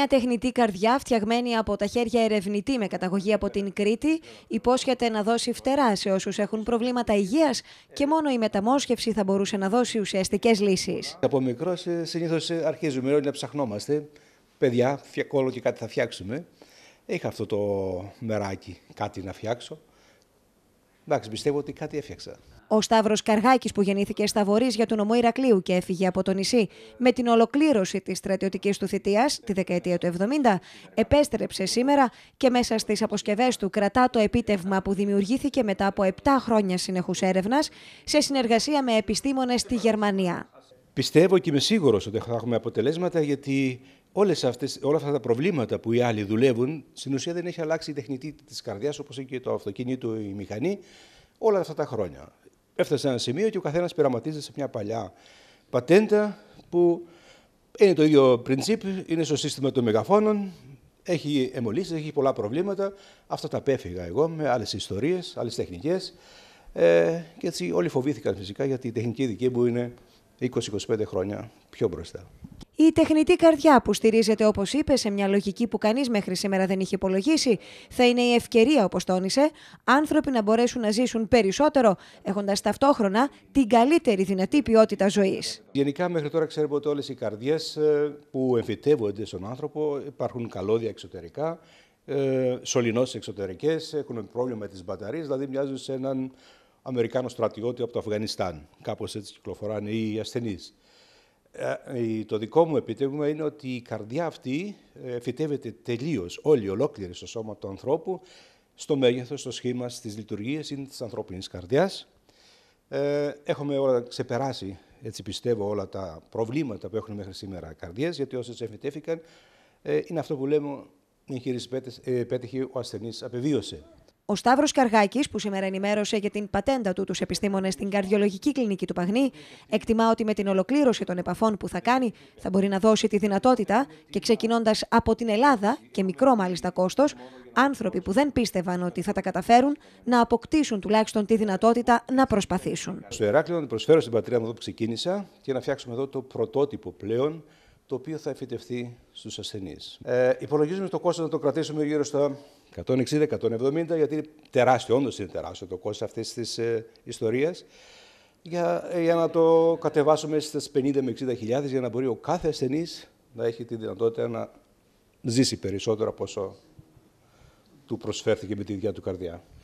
Μια τεχνητή καρδιά φτιαγμένη από τα χέρια ερευνητή με καταγωγή από την Κρήτη υπόσχεται να δώσει φτερά σε όσους έχουν προβλήματα υγείας και μόνο η μεταμόσχευση θα μπορούσε να δώσει ουσιαστικές λύσεις. Από μικρός ε, συνήθως ε, αρχίζουμε όλοι να ψαχνόμαστε. Παιδιά, όλο και κάτι θα φτιάξουμε. Είχα αυτό το μεράκι κάτι να φτιάξω εντάξει, πιστεύω ότι κάτι έφτιαξα. Ο Σταύρος Καργάκης, που γεννήθηκε στα για τον νομό Ηρακλείου και έφυγε από το νησί, με την ολοκλήρωση της στρατιωτικής του θητείας τη δεκαετία του 70, επέστρεψε σήμερα και μέσα στις αποσκευές του κρατά το επίτευγμα που δημιουργήθηκε μετά από 7 χρόνια συνεχούς έρευνας σε συνεργασία με επιστήμονες στη Γερμανία. Πιστεύω και είμαι σίγουρος ότι θα έχουμε αποτελέσματα γιατί όλες αυτές, όλα αυτά τα προβλήματα που οι άλλοι δουλεύουν στην ουσία δεν έχει αλλάξει η τεχνητή της καρδιάς όπως και το αυτοκίνητο, η μηχανή όλα αυτά τα χρόνια. Έφτασε ένα σημείο και ο καθένας πειραματίζεται σε μια παλιά πατέντα που είναι το ίδιο πριντσίπ, είναι στο σύστημα των μεγαφώνων, έχει εμολύσει, έχει πολλά προβλήματα. Αυτά τα πέφυγα εγώ με άλλες ιστορίες, άλλες τεχνικές. Ε, και έτσι όλοι φοβήθηκαν φυσικά γιατί η τεχνική δική μου είναι 20-25 χρόνια πιο μπροστά. Η τεχνητή καρδιά που στηρίζεται, όπως είπες, σε μια λογική που κανείς μέχρι σήμερα δεν είχε υπολογίσει, θα είναι η ευκαιρία, όπως τόνισε, άνθρωποι να μπορέσουν να ζήσουν περισσότερο, έχοντας ταυτόχρονα την καλύτερη δυνατή ποιότητα ζωής. Γενικά, μέχρι τώρα ξέρουμε ότι όλες οι καρδιές ε, που εμφυτεύονται στον άνθρωπο υπάρχουν καλώδια εξωτερικά, ε, σωληνώσεις εξωτερικές, έχουν πρόβλημα με τις μπαταρίες, δηλαδή μοιάζουν σε έναν Αμερικάνος στρατιώτη από το Αφγανιστάν. Κάπως έτσι κυκλοφοράνε οι ασθενείς. Ε, το δικό μου επιτεύγμα είναι ότι η καρδιά αυτή ε, φυτεύεται τελείως, όλη ολόκληρη στο σώμα του ανθρώπου, στο μέγεθος, στο σχήμα, στις λειτουργίες είναι της ανθρώπινης καρδιάς. Ε, έχουμε όλα ξεπεράσει, έτσι πιστεύω, όλα τα προβλήματα που έχουν μέχρι σήμερα καρδιές, γιατί όσες εμφυτεύτηκαν ε, είναι αυτό που λέμε η εγχείρηση ε, πέτυχε, ο ασθενής απεβίωσε. Ο Σταύρος Καργάκης, που σήμερα ενημέρωσε για την πατέντα του τους επιστήμονες στην καρδιολογική κλινική του Παγνή, εκτιμά ότι με την ολοκλήρωση των επαφών που θα κάνει θα μπορεί να δώσει τη δυνατότητα και ξεκινώντας από την Ελλάδα, και μικρό μάλιστα κόστος, άνθρωποι που δεν πίστευαν ότι θα τα καταφέρουν να αποκτήσουν τουλάχιστον τη δυνατότητα να προσπαθήσουν. Στο Εράκλειο να την προσφέρω στην πατρίδα μου εδώ που ξεκίνησα και να φτιάξουμε εδώ το πρωτότυπο πλέον το οποίο θα εφητευτεί στους ασθενείς. Ε, υπολογίζουμε το κόστος να το κρατήσουμε γύρω στα 160-170, γιατί είναι τεράστιο, όντως είναι τεράστιο το κόστος αυτής της ε, ιστορίας, για, ε, για να το κατεβάσουμε στις 50 με 60 χιλιάδες, για να μπορεί ο κάθε ασθενής να έχει τη δυνατότητα να ζήσει περισσότερο από όσο του προσφέρθηκε με τη δικιά του καρδιά.